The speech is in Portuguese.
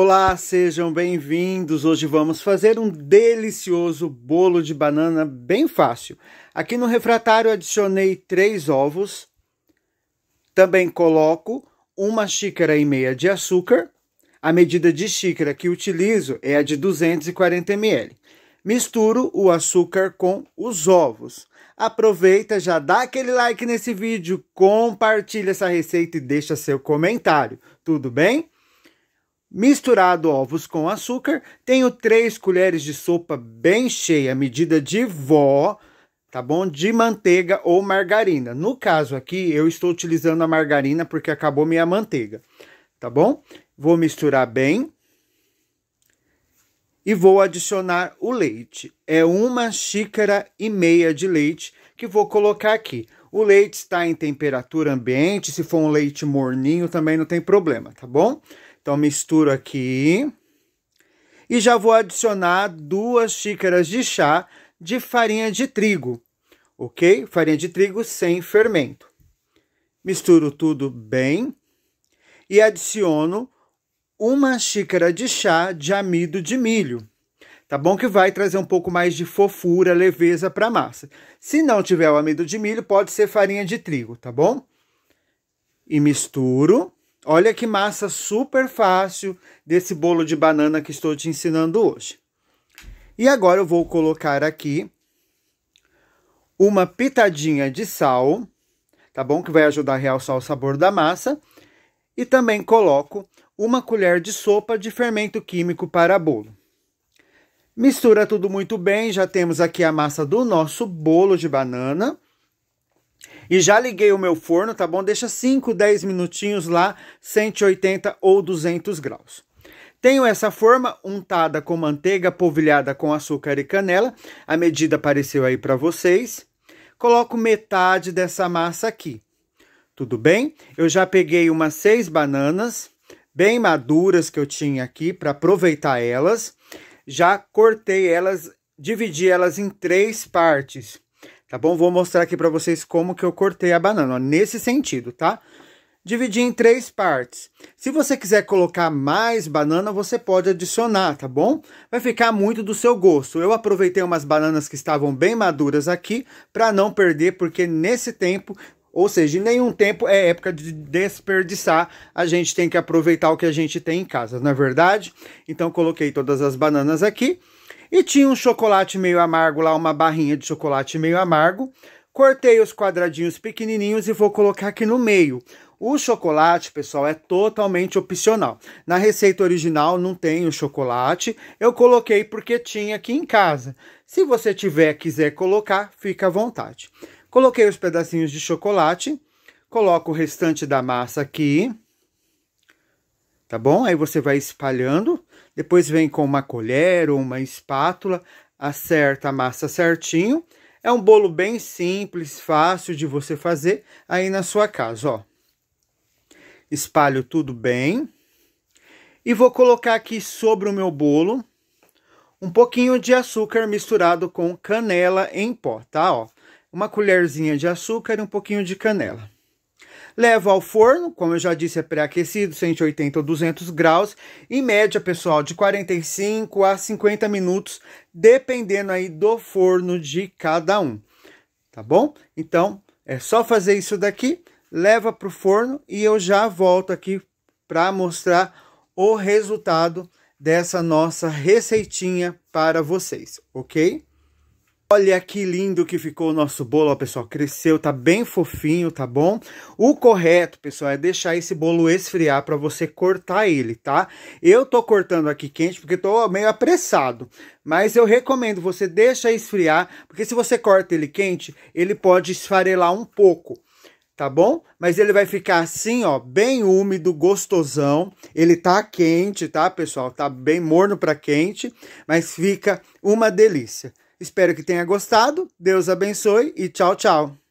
Olá, sejam bem-vindos. Hoje vamos fazer um delicioso bolo de banana bem fácil. Aqui no refratário adicionei três ovos. Também coloco uma xícara e meia de açúcar. A medida de xícara que utilizo é a de 240 ml. Misturo o açúcar com os ovos. Aproveita, já dá aquele like nesse vídeo, compartilha essa receita e deixa seu comentário. Tudo bem? Misturado ovos com açúcar, tenho 3 colheres de sopa bem cheia, medida de vó, tá bom? De manteiga ou margarina. No caso aqui, eu estou utilizando a margarina porque acabou minha manteiga, tá bom? Vou misturar bem e vou adicionar o leite. É uma xícara e meia de leite que vou colocar aqui. O leite está em temperatura ambiente, se for um leite morninho também não tem problema, tá bom? Então misturo aqui e já vou adicionar duas xícaras de chá de farinha de trigo, ok? Farinha de trigo sem fermento. Misturo tudo bem e adiciono uma xícara de chá de amido de milho. Tá bom que vai trazer um pouco mais de fofura, leveza para a massa. Se não tiver o amido de milho, pode ser farinha de trigo, tá bom? E misturo Olha que massa super fácil desse bolo de banana que estou te ensinando hoje. E agora eu vou colocar aqui uma pitadinha de sal, tá bom? Que vai ajudar a realçar o sabor da massa. E também coloco uma colher de sopa de fermento químico para bolo. Mistura tudo muito bem, já temos aqui a massa do nosso bolo de banana. E já liguei o meu forno, tá bom? Deixa 5, 10 minutinhos lá, 180 ou 200 graus. Tenho essa forma untada com manteiga, polvilhada com açúcar e canela. A medida apareceu aí para vocês. Coloco metade dessa massa aqui. Tudo bem? Eu já peguei umas seis bananas bem maduras que eu tinha aqui para aproveitar elas. Já cortei elas, dividi elas em três partes tá bom? Vou mostrar aqui para vocês como que eu cortei a banana, ó, nesse sentido, tá? Dividi em três partes. Se você quiser colocar mais banana, você pode adicionar, tá bom? Vai ficar muito do seu gosto. Eu aproveitei umas bananas que estavam bem maduras aqui para não perder, porque nesse tempo ou seja, em nenhum tempo é época de desperdiçar. A gente tem que aproveitar o que a gente tem em casa, não é verdade? Então, coloquei todas as bananas aqui. E tinha um chocolate meio amargo lá, uma barrinha de chocolate meio amargo. Cortei os quadradinhos pequenininhos e vou colocar aqui no meio. O chocolate, pessoal, é totalmente opcional. Na receita original não tem o chocolate. Eu coloquei porque tinha aqui em casa. Se você tiver, quiser colocar, fica à vontade. Coloquei os pedacinhos de chocolate. Coloco o restante da massa aqui. Tá bom? Aí você vai espalhando depois vem com uma colher ou uma espátula, acerta a massa certinho. É um bolo bem simples, fácil de você fazer aí na sua casa, ó. Espalho tudo bem. E vou colocar aqui sobre o meu bolo um pouquinho de açúcar misturado com canela em pó, tá? Ó, uma colherzinha de açúcar e um pouquinho de canela. Leva ao forno, como eu já disse, é pré-aquecido, 180 ou 200 graus, em média, pessoal, de 45 a 50 minutos, dependendo aí do forno de cada um, tá bom? Então, é só fazer isso daqui, leva para o forno e eu já volto aqui para mostrar o resultado dessa nossa receitinha para vocês, ok? Olha que lindo que ficou o nosso bolo, ó, pessoal. Cresceu, tá bem fofinho, tá bom? O correto, pessoal, é deixar esse bolo esfriar para você cortar ele, tá? Eu tô cortando aqui quente porque tô meio apressado. Mas eu recomendo, você deixar esfriar, porque se você corta ele quente, ele pode esfarelar um pouco tá bom? Mas ele vai ficar assim, ó, bem úmido, gostosão. Ele tá quente, tá, pessoal? Tá bem morno para quente, mas fica uma delícia. Espero que tenha gostado. Deus abençoe e tchau, tchau.